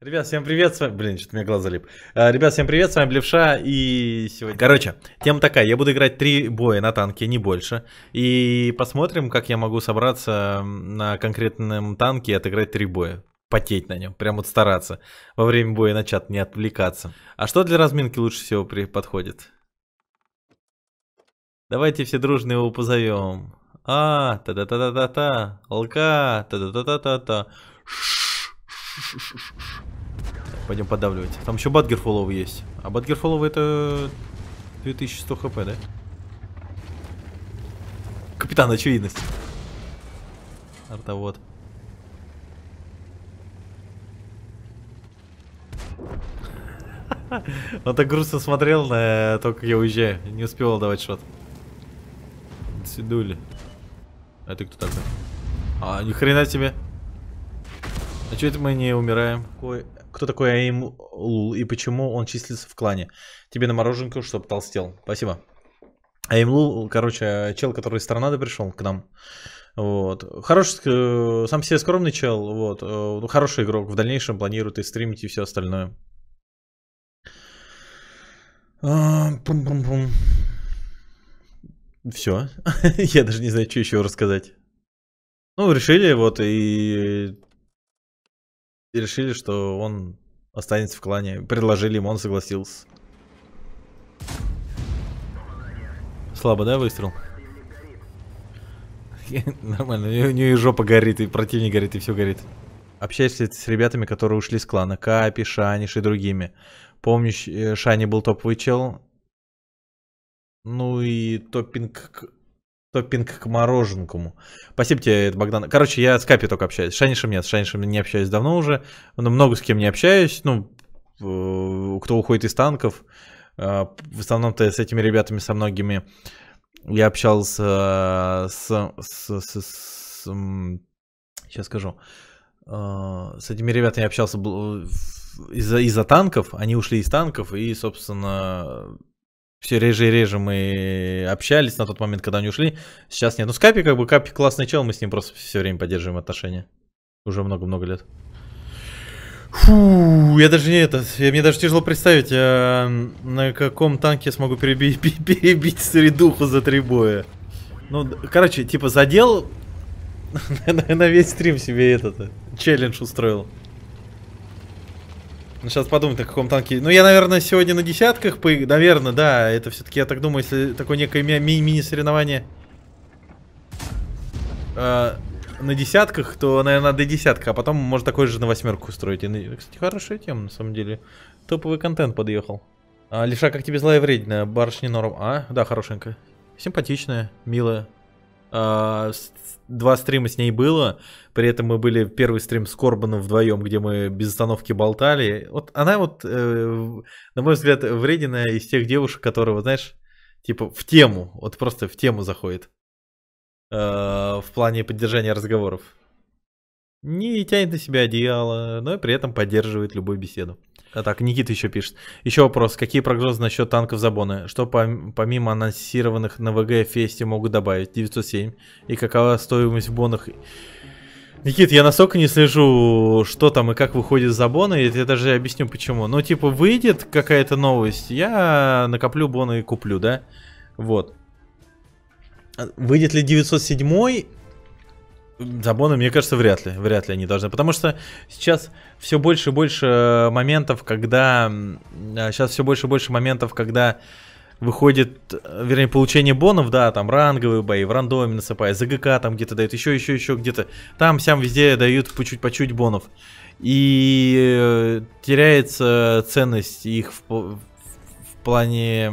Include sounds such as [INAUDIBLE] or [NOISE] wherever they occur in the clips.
Ребят, всем привет, с вами... Блин, что-то у меня глаз залип. А, ребят, всем привет, с вами Левша и сегодня... Короче, тема такая, я буду играть три боя на танке, не больше. И посмотрим, как я могу собраться на конкретном танке и отыграть три боя. Потеть на нем, прям вот стараться. Во время боя на чат не отвлекаться. А что для разминки лучше всего при... подходит? Давайте все дружно его позовем. А, та-да-та-та-та-та, алка, та-да-та-та-та-та. Ш-ш-ш-ш. Пойдем подавливать. Там еще Бадгерфоловы есть. А Бадгерфоловы это 2100 хп, да? Капитан, очевидность. Артовод. [LAUGHS] Он так грустно смотрел на э, то, как я уезжаю. Не успевал давать шот. Сидули. А ты кто такой? А, ни хрена тебе. А че это мы не умираем? Ой, кто такой Аим Лул и почему он числится в клане? Тебе на мороженку, чтобы толстел. Спасибо. Аим Лул, короче, чел, который из Торнадо пришел к нам. Вот. Хороший, э, сам себе скромный чел, вот. Э, ну, хороший игрок. В дальнейшем планирует и стримить, и все остальное. А, пум-пум-пум. Все. [LAUGHS] Я даже не знаю, что еще рассказать. Ну, решили, вот, и и решили, что он останется в клане. Предложили ему, он согласился. Слабо, да, выстрел? Нормально, у нее и жопа горит, и противник горит, и все горит. Общаешься с ребятами, которые ушли с клана. Капи, Шаниш и другими. Помнишь, э, Шани был топовый чел. Ну и топинг. Топпинг к мороженкому. Спасибо тебе, Богдан. Короче, я с Капи только общаюсь. С Шанишем нет, с Шанишем не общаюсь давно уже. Но много с кем не общаюсь. Ну, кто уходит из танков. В основном-то с этими ребятами, со многими я общался с, с, с, с, сейчас скажу, с этими ребятами я общался из-за из танков, они ушли из танков, и, собственно, все реже и реже мы общались на тот момент, когда они ушли. Сейчас нет. Ну, Скайпи, как бы, Капи классный чел, мы с ним просто все время поддерживаем отношения. Уже много-много лет. Фу, я даже не это, я, мне даже тяжело представить, а, на каком танке я смогу [LAUGHS] перебить, перебить средуху за три боя. Ну, короче, типа задел [LAUGHS] на весь стрим себе этот э, челлендж устроил. Ну, сейчас подумать, на каком танке. Ну, я, наверное, сегодня на десятках, по... наверное, да. Это все-таки, я так думаю, если такое некое ми ми мини-соревнование э, на десятках, то, наверное, до десятка. А потом может такой же на восьмерку устроить. Ну, и, кстати, хорошая тема, на самом деле. Топовый контент подъехал. А, левша, как тебе злая вредная, барышня норм. А, да, хорошенькая. Симпатичная, милая, а, два стрима с ней было, при этом мы были первый стрим с Корбаном вдвоем, где мы без остановки болтали. Вот она вот, э, на мой взгляд, вредина из тех девушек, которые, вот, знаешь, типа в тему, вот просто в тему заходит а, в плане поддержания разговоров не тянет на себя одеяло, но и при этом поддерживает любую беседу. А так, Никита еще пишет. Еще вопрос. Какие прогнозы насчет танков Забона? Что помимо анонсированных на ВГ Фесте могут добавить? 907. И какова стоимость в бонах? Никит, я настолько не слежу, что там и как выходит за боны, я тебе даже объясню почему. Ну, типа, выйдет какая-то новость, я накоплю боны и куплю, да? Вот. Выйдет ли 907 Забоны, мне кажется, вряд ли, вряд ли они должны, потому что сейчас все больше и больше э, моментов, когда сейчас э, все больше и больше моментов, когда выходит, э, вернее, получение бонов, да, там ранговые бои, в рандоме насыпая, ЗГК там где-то дают, еще, еще, еще где-то, там, сям, везде дают по чуть, по чуть бонов, и теряется ценность их в, в плане,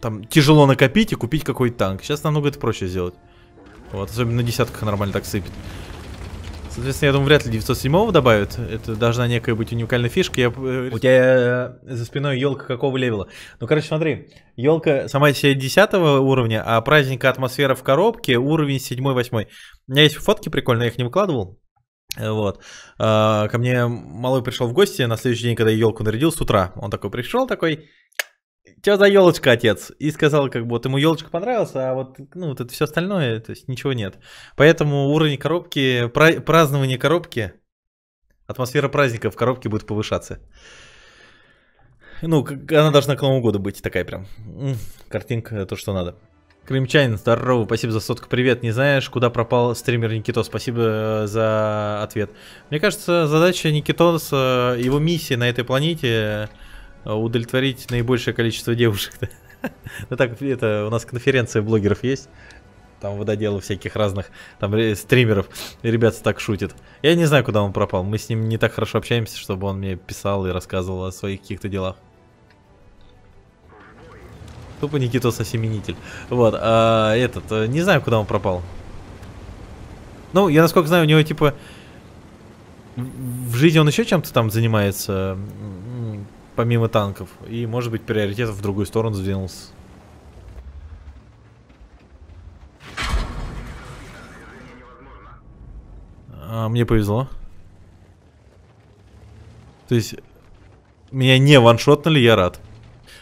там, тяжело накопить и купить какой-то танк, сейчас намного это проще сделать. Вот, особенно на десятках нормально так сыпет. Соответственно, я думаю, вряд ли 907-го добавят. Это должна некая быть уникальная фишка. Я... Э, У тебя э, за спиной елка какого левела? Ну, короче, смотри. Елка сама себе 10 уровня, а праздника атмосфера в коробке уровень 7-8. У меня есть фотки прикольные, я их не выкладывал. Э, вот. А, ко мне малой пришел в гости на следующий день, когда я елку нарядил с утра. Он такой пришел, такой, что за елочка, отец? И сказал, как бы, вот ему елочка понравилась, а вот, ну, вот это все остальное, то есть ничего нет. Поэтому уровень коробки, празднование коробки, атмосфера праздника в коробке будет повышаться. Ну, она должна к Новому году быть такая прям. Картинка, то, что надо. Крымчанин, здорово, спасибо за сотку, привет. Не знаешь, куда пропал стример Никитос? Спасибо э, за ответ. Мне кажется, задача Никитоса, э, его миссия на этой планете Э, удовлетворить наибольшее количество девушек. Ну так, это у нас конференция блогеров есть. Там вододелы всяких разных, там э, стримеров. Ребята так шутят. Я не знаю, куда он пропал. Мы с ним не так хорошо общаемся, чтобы он мне писал и рассказывал о своих каких-то делах. Тупо Никитос осеменитель. Вот, а этот, э, не знаю, куда он пропал. Ну, я насколько знаю, у него типа... В жизни он еще чем-то там занимается помимо танков. И, может быть, приоритет в другую сторону сдвинулся. А, мне повезло. То есть, меня не ваншотнули, я рад.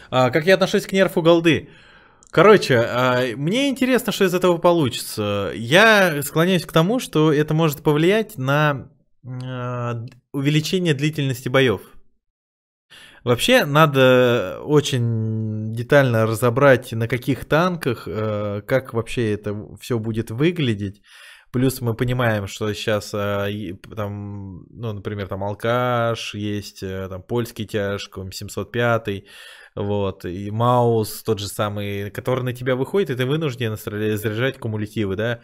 А, как я отношусь к нерфу голды? Короче, а, мне интересно, что из этого получится. Я склоняюсь к тому, что это может повлиять на а, увеличение длительности боев. Вообще, надо э, очень детально разобрать, на каких танках, э, как вообще это все будет выглядеть. Плюс мы понимаем, что сейчас э, там, ну, например, там Алкаш есть, там польский тяж, 705 вот, и Маус тот же самый, который на тебя выходит, и ты вынужден заряжать кумулятивы, да,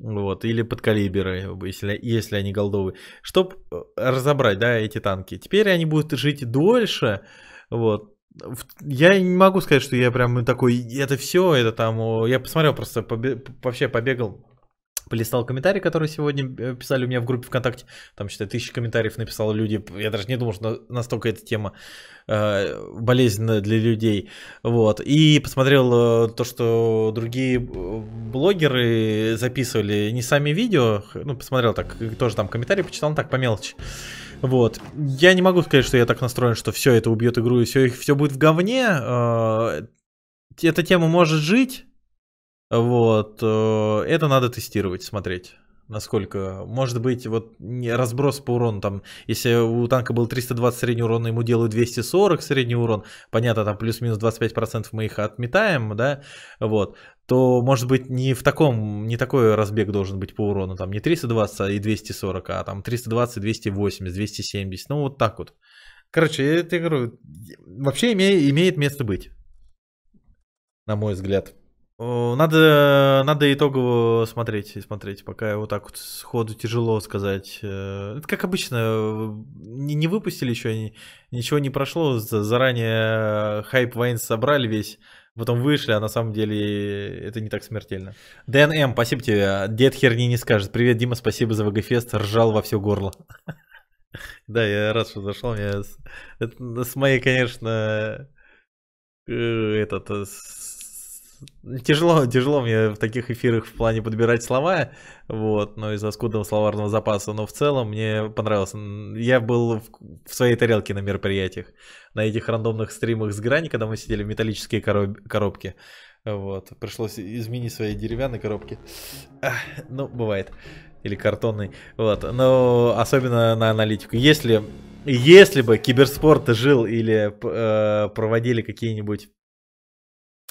вот, или подкалиберы, если, если они голдовые. Чтобы э, разобрать, да, эти танки. Теперь они будут жить дольше. Вот. Я не могу сказать, что я прям такой, это все, это там, я посмотрел просто, побе, вообще побегал полистал комментарии, которые сегодня э, писали у меня в группе ВКонтакте. Там, считай, тысячи комментариев написало люди. Я даже не думал, что настолько эта тема э, болезненна для людей. Вот. И посмотрел э, то, что другие э, блогеры записывали не сами видео. Ну, посмотрел так, э, тоже там комментарии почитал, ну, так, по мелочи. Вот. Я не могу сказать, что я так настроен, что все это убьет игру и все, все будет в говне. Э, эта тема может жить вот, э, это надо тестировать, смотреть насколько. Может быть, вот не разброс по урону, там, если у танка был 320 средний урон, ему делаю 240 средний урон, понятно, там плюс-минус 25% мы их отметаем, да, вот, то, может быть, не в таком, не такой разбег должен быть по урону, там, не 320 а и 240, а там 320, 280, 270, ну, вот так вот. Короче, это, говорю, вообще име, имеет место быть, на мой взгляд. Надо, надо итогово смотреть и смотреть, пока вот так вот сходу тяжело сказать. Э, это как обычно, не, не выпустили еще, ничего не прошло, заранее хайп Вайн собрали весь, потом вышли, а на самом деле это не так смертельно. Д.Н.М. М, спасибо тебе, дед херни не скажет. Привет, Дима, спасибо за ВГФест, ржал во все горло. [LAUGHS] Да, я рад, что зашел. С моей, конечно, э, этот э, Тяжело, тяжело мне в таких эфирах в плане подбирать слова, вот, но из-за скудного словарного запаса, но в целом мне понравилось. Я был в, в своей тарелке на мероприятиях, на этих рандомных стримах с грани, когда мы сидели в металлические короб- коробки, вот, пришлось изменить свои деревянные коробки, а, ну, бывает, или картонный, вот, но особенно на аналитику. Если, если бы киберспорт жил или э, проводили какие-нибудь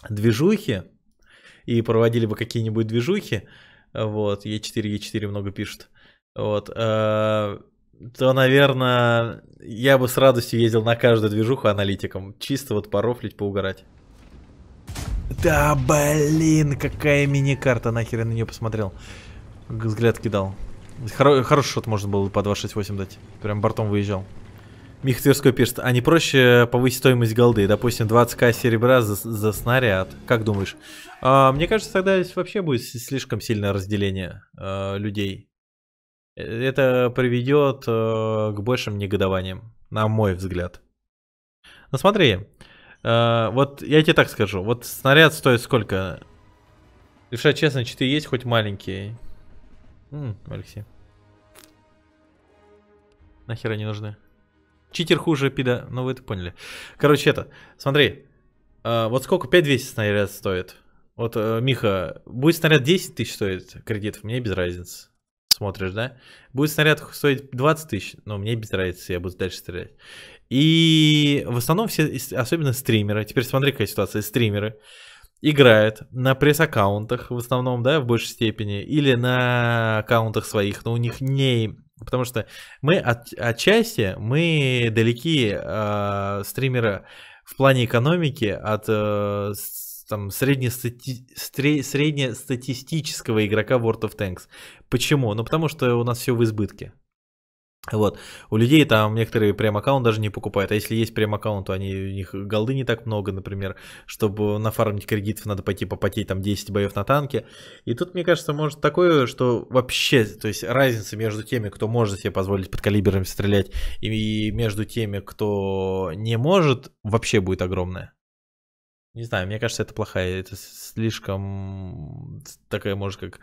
движухи и проводили бы какие-нибудь движухи, вот, Е4, Е4 много пишут, вот, э, то, наверное, я бы с радостью ездил на каждую движуху аналитиком, чисто вот порофлить, поугарать. Да блин, какая мини-карта, нахер я на нее посмотрел. Взгляд кидал. Хоро хороший шот можно было под 268 дать. Прям бортом выезжал. Мих пишет, а не проще повысить стоимость голды? Допустим, 20к серебра за, за снаряд. Как думаешь? А, мне кажется, тогда здесь вообще будет слишком сильное разделение а, людей. Э, это приведет а, к большим негодованиям, на мой взгляд. Ну смотри, а, вот я тебе так скажу. Вот снаряд стоит сколько? Левша, честно, читы есть хоть маленькие? М -м, Алексей. Нахера не нужны? Читер хуже пида... Ну, вы это поняли. Короче, это, смотри. Э, вот сколько 5200 снаряд стоит? Вот, э, Миха, будет снаряд 10 тысяч стоит кредитов, мне без разницы. Смотришь, да? Будет снаряд стоить 20 тысяч, но мне без разницы, я буду дальше стрелять. И в основном все, особенно стримеры, теперь смотри, какая ситуация, стримеры играют на пресс-аккаунтах в основном, да, в большей степени, или на аккаунтах своих, но у них не Потому что мы от, отчасти, мы далеки э, стримера в плане экономики от э, с, там, среднестати, стре, среднестатистического игрока World of Tanks. Почему? Ну потому что у нас все в избытке. Вот. У людей там некоторые прем-аккаунт даже не покупают. А если есть прем-аккаунт, то они, у них голды не так много, например. Чтобы нафармить кредитов, надо пойти попотеть там 10 боев на танке. И тут, мне кажется, может такое, что вообще, то есть разница между теми, кто может себе позволить под калибром стрелять, и между теми, кто не может, вообще будет огромная. Не знаю, мне кажется, это плохая, это слишком такая, может, как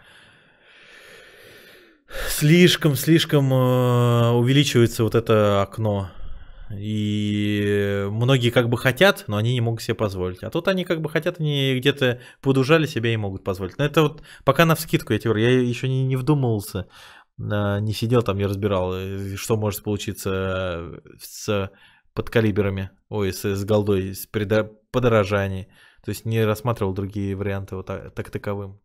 слишком, слишком э, увеличивается вот это окно. И многие как бы хотят, но они не могут себе позволить. А тут они как бы хотят, они где-то подужали себя и могут позволить. Но это вот пока на вскидку, я тебе говорю, я еще не, не вдумывался, э, не сидел там, не разбирал, э, что может получиться с подкалиберами, ой, с, с голдой, с подорожанием. То есть не рассматривал другие варианты вот так, так таковым.